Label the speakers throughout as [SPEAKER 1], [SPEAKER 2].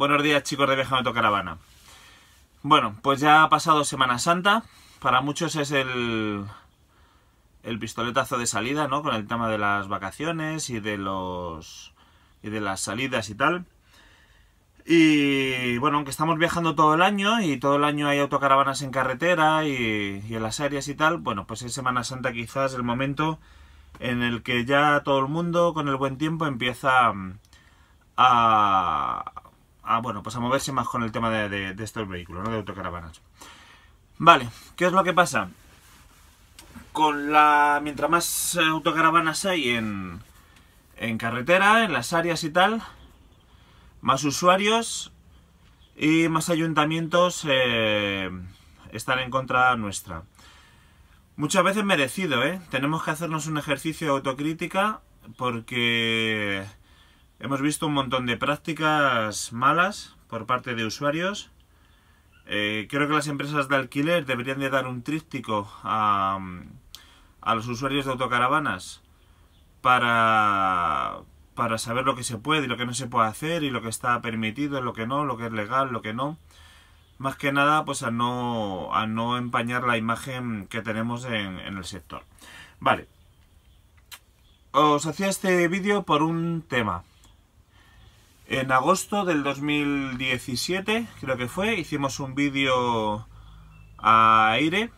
[SPEAKER 1] Buenos días chicos de Viajando Caravana. Bueno, pues ya ha pasado Semana Santa. Para muchos es el, el pistoletazo de salida, ¿no? Con el tema de las vacaciones y de los y de las salidas y tal. Y bueno, aunque estamos viajando todo el año y todo el año hay autocaravanas en carretera y, y en las áreas y tal, bueno, pues es Semana Santa quizás el momento en el que ya todo el mundo con el buen tiempo empieza mm, a, Ah, bueno, pues a moverse más con el tema de, estos vehículos, ¿no? De autocaravanas. Vale, ¿qué es lo que pasa? Con la. Mientras más eh, autocaravanas hay en, en carretera, en las áreas y tal, más usuarios y más ayuntamientos eh, están en contra nuestra. Muchas veces merecido, ¿eh? Tenemos que hacernos un ejercicio de autocrítica porque Hemos visto un montón de prácticas malas por parte de usuarios. Eh, creo que las empresas de alquiler deberían de dar un tríptico a, los usuarios de autocaravanas para, para saber lo que se puede y lo que no se puede hacer y lo que está permitido, y lo que no, lo que es legal, lo que no. Más que nada, pues a no, a no empañar la imagen que tenemos en, en el sector. Vale. Os hacía este vídeo por un tema. En agosto del 2017, creo que fue, hicimos un vídeo a aire.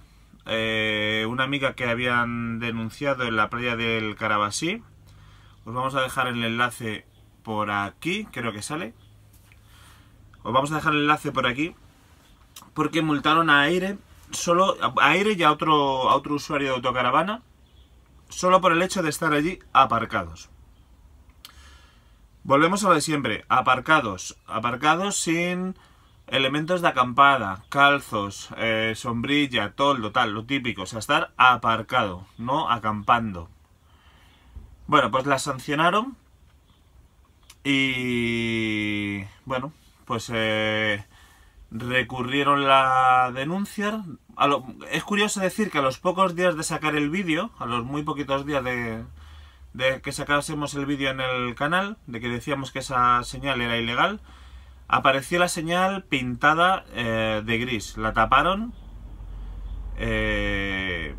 [SPEAKER 1] Eh, una amiga que habían denunciado en la playa del Carabasí. Os vamos a dejar el enlace por aquí, creo que sale. Os vamos a dejar el enlace por aquí. Porque multaron a aire, solo a aire y otro, a otro usuario de autocaravana, solo por el hecho de estar allí aparcados. Volvemos a lo de siempre, aparcados, aparcados sin elementos de acampada, calzos, eh, sombrilla, toldo, tal, lo típico, o sea, estar aparcado, no acampando. Bueno, pues la sancionaron y bueno, pues eh, recurrieron la denuncia. es curioso decir que a los pocos días de sacar el vídeo, a los muy poquitos días de, de que sacásemos el vídeo en el canal, de que decíamos que esa señal era ilegal, apareció la señal pintada eh, de gris. La taparon eh,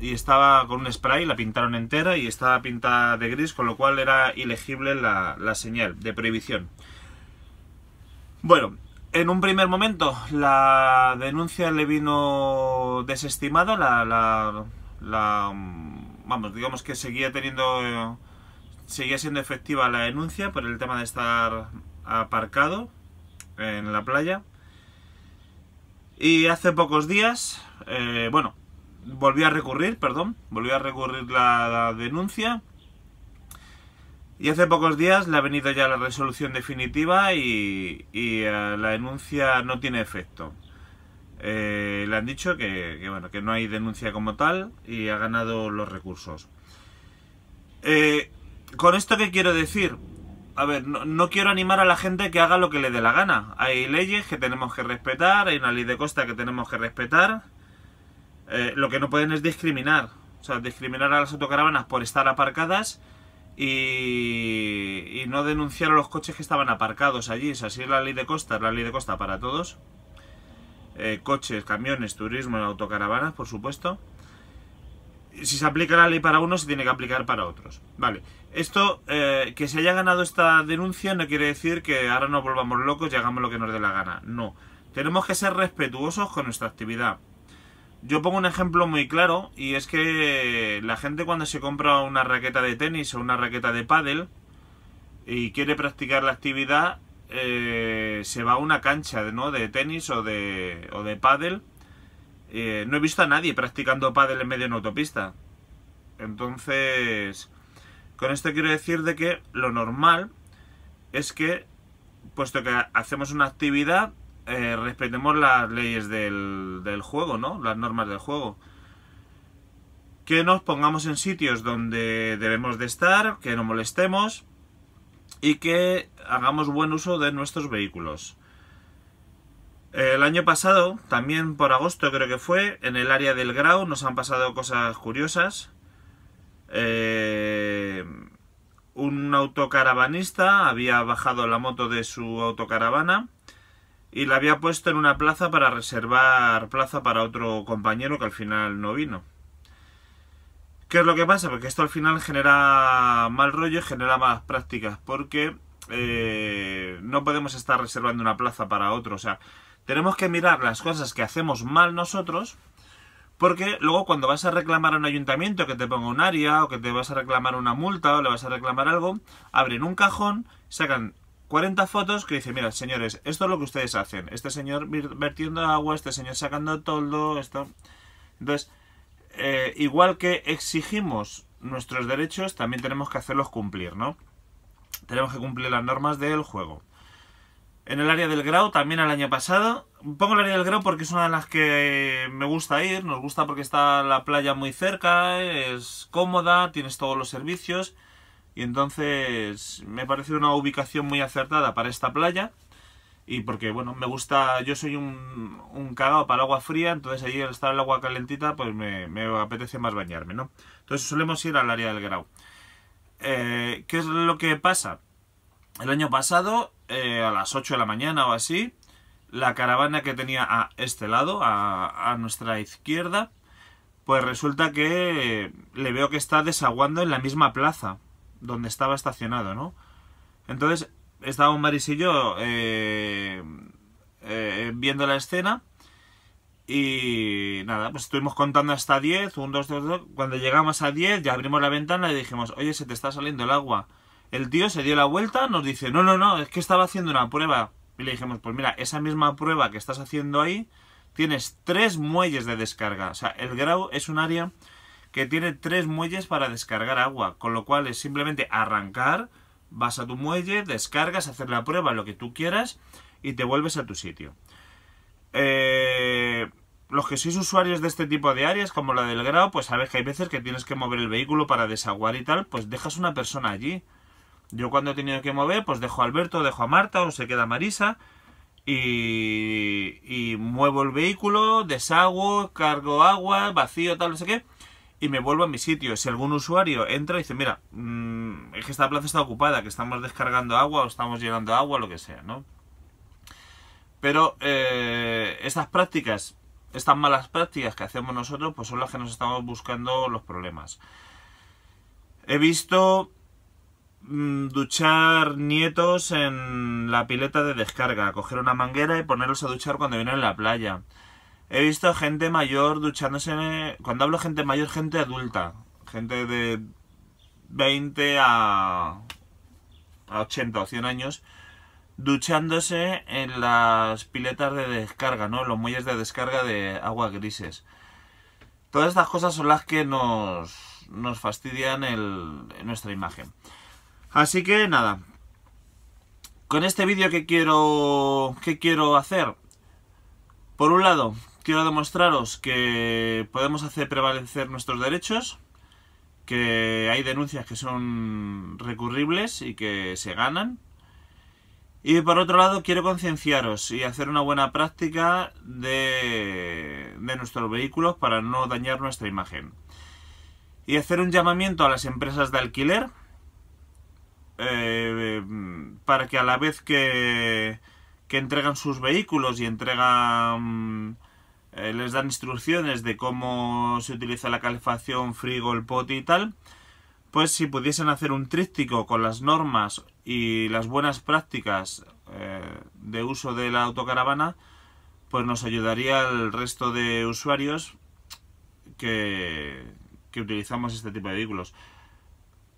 [SPEAKER 1] y estaba con un spray, la pintaron entera y estaba pintada de gris, con lo cual era ilegible la, señal de prohibición. Bueno, en un primer momento la denuncia le vino desestimada, la vamos, digamos que seguía teniendo, seguía siendo efectiva la denuncia por el tema de estar aparcado en la playa. Y hace pocos días, eh, bueno, volví a recurrir, perdón, volví a recurrir la, denuncia. Y hace pocos días le ha venido ya la resolución definitiva y, eh, la denuncia no tiene efecto. Eh, le han dicho que, bueno, que no hay denuncia como tal y ha ganado los recursos. Eh, ¿Con esto qué quiero decir? A ver, no, quiero animar a la gente que haga lo que le dé la gana. Hay leyes que tenemos que respetar, hay una ley de costa que tenemos que respetar. Eh, lo que no pueden es discriminar. O sea, discriminar a las autocaravanas por estar aparcadas y, y no denunciar a los coches que estaban aparcados allí. O sea, si es la ley de costa, es la ley de costa para todos. Eh, coches, camiones, turismo, autocaravanas, por supuesto. Si se aplica la ley para uno se tiene que aplicar para otros. Vale, esto, eh, que se haya ganado esta denuncia no quiere decir que ahora nos volvamos locos y hagamos lo que nos dé la gana. No, tenemos que ser respetuosos con nuestra actividad. Yo pongo un ejemplo muy claro y es que la gente cuando se compra una raqueta de tenis o una raqueta de pádel y quiere practicar la actividad, eh, se va a una cancha ¿no? de tenis o de, o de pádel. Eh, no he visto a nadie practicando pádel en medio de una autopista. Entonces, con esto quiero decir de que lo normal es que, puesto que hacemos una actividad, eh, respetemos las leyes del, del juego, ¿no? Las normas del juego que nos pongamos en sitios donde debemos de estar, que no molestemos y que hagamos buen uso de nuestros vehículos. El año pasado, también por agosto creo que fue, en el área del Grau nos han pasado cosas curiosas. Eh, un autocaravanista había bajado la moto de su autocaravana y la había puesto en una plaza para reservar plaza para otro compañero que al final no vino. ¿Qué es lo que pasa? Porque esto al final genera mal rollo y genera malas prácticas, porque eh, no podemos estar reservando una plaza para otro. O sea, tenemos que mirar las cosas que hacemos mal nosotros, porque luego cuando vas a reclamar a un ayuntamiento que te ponga un área, o que te vas a reclamar una multa, o le vas a reclamar algo, abren un cajón, sacan 40 fotos que dicen, mira, señores, esto es lo que ustedes hacen. Este señor vertiendo agua, este señor sacando toldo, esto... Entonces eh, igual que exigimos nuestros derechos, también tenemos que hacerlos cumplir, ¿no? Tenemos que cumplir las normas del juego. En el área del grau, también al año pasado. Pongo el área del grau porque es una de las que me gusta ir. Nos gusta porque está la playa muy cerca, es cómoda, tienes todos los servicios. Y entonces me parece una ubicación muy acertada para esta playa y porque, bueno, me gusta, yo soy un, un cagado para el agua fría, entonces allí al estar el agua calentita, pues me, apetece más bañarme, ¿no? Entonces solemos ir al área del Grau. Eh, ¿Qué es lo que pasa? El año pasado, eh, a las 8 de la mañana o así, la caravana que tenía a este lado, a, a nuestra izquierda, pues resulta que le veo que está desaguando en la misma plaza donde estaba estacionado, ¿no? Entonces estábamos Maris y yo eh, eh, viendo la escena y nada, pues estuvimos contando hasta 10, 1, 2, 3, cuando llegamos a 10 ya abrimos la ventana y dijimos, oye, se te está saliendo el agua. El tío se dio la vuelta, nos dice, no, no, no, es que estaba haciendo una prueba. Y le dijimos, pues mira, esa misma prueba que estás haciendo ahí, tienes tres muelles de descarga. O sea, el Grau es un área que tiene tres muelles para descargar agua, con lo cual es simplemente arrancar vas a tu muelle, descargas, haces la prueba, lo que tú quieras y te vuelves a tu sitio. Eh, los que sois usuarios de este tipo de áreas, como la del grado, pues sabes que hay veces que tienes que mover el vehículo para desaguar y tal, pues dejas una persona allí. Yo cuando he tenido que mover, pues dejo a Alberto, dejo a Marta o se queda Marisa y, muevo el vehículo, desaguo, cargo agua, vacío, tal, no sé qué y me vuelvo a mi sitio. Si algún usuario entra y dice, mira, mm, es que esta plaza está ocupada, que estamos descargando agua o estamos llenando agua, lo que sea, ¿no? Pero eh, estas prácticas, estas malas prácticas que hacemos nosotros, pues son las que nos estamos buscando los problemas. He visto mm, duchar nietos en la pileta de descarga, coger una manguera y ponerlos a duchar cuando vienen a la playa. He visto gente mayor duchándose. Cuando hablo gente mayor, gente adulta. Gente de 20 a, a 80 o 100 años duchándose en las piletas de descarga, ¿no? Los muelles de descarga de aguas grises. Todas estas cosas son las que nos, nos fastidian el, nuestra imagen. Así que nada. Con este vídeo que quiero, que quiero hacer, por un lado, quiero demostraros que podemos hacer prevalecer nuestros derechos, que hay denuncias que son recurribles y que se ganan. Y por otro lado, quiero concienciaros y hacer una buena práctica de, de nuestros vehículos para no dañar nuestra imagen. Y hacer un llamamiento a las empresas de alquiler eh, para que a la vez que, que entregan sus vehículos y entregan eh, les dan instrucciones de cómo se utiliza la calefacción, frigo, el pote y tal, pues si pudiesen hacer un tríptico con las normas y las buenas prácticas eh, de uso de la autocaravana, pues nos ayudaría al resto de usuarios que utilizamos este tipo de vehículos.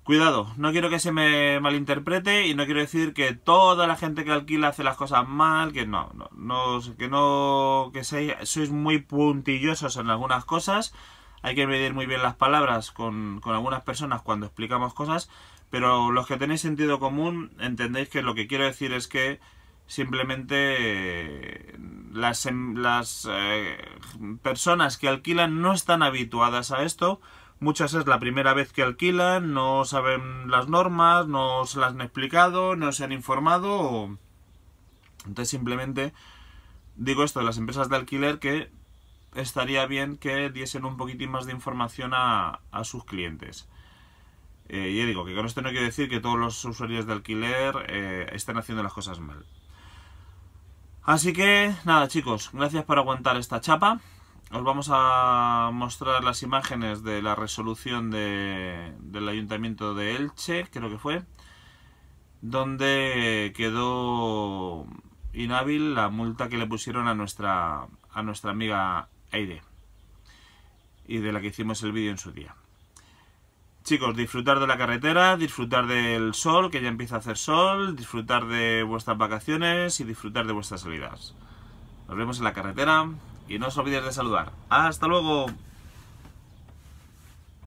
[SPEAKER 1] Cuidado, no quiero que se me malinterprete y no quiero decir que toda la gente que alquila hace las cosas mal, que no, no, que no, que sois muy puntillosos en algunas cosas. Hay que medir muy bien las palabras con, algunas personas cuando explicamos cosas, pero los que tenéis sentido común entendéis que lo que quiero decir es que simplemente eh, las, em, las eh, personas que alquilan no están habituadas a esto Muchas es la primera vez que alquilan, no saben las normas, no se las han explicado, no se han informado. Entonces simplemente digo esto de las empresas de alquiler que estaría bien que diesen un poquitín más de información a, sus clientes. Eh, y digo que con esto no quiero decir que todos los usuarios de alquiler eh, estén haciendo las cosas mal. Así que nada chicos, gracias por aguantar esta chapa os vamos a mostrar las imágenes de la resolución del Ayuntamiento de Elche, creo que fue, donde quedó inhábil la multa que le pusieron a nuestra, a nuestra amiga Aire y de la que hicimos el vídeo en su día. Chicos, disfrutar de la carretera, disfrutar del sol, que ya empieza a hacer sol, disfrutar de vuestras vacaciones y disfrutar de vuestras salidas. Nos vemos en la carretera y no os olvidéis de saludar. ¡Hasta luego!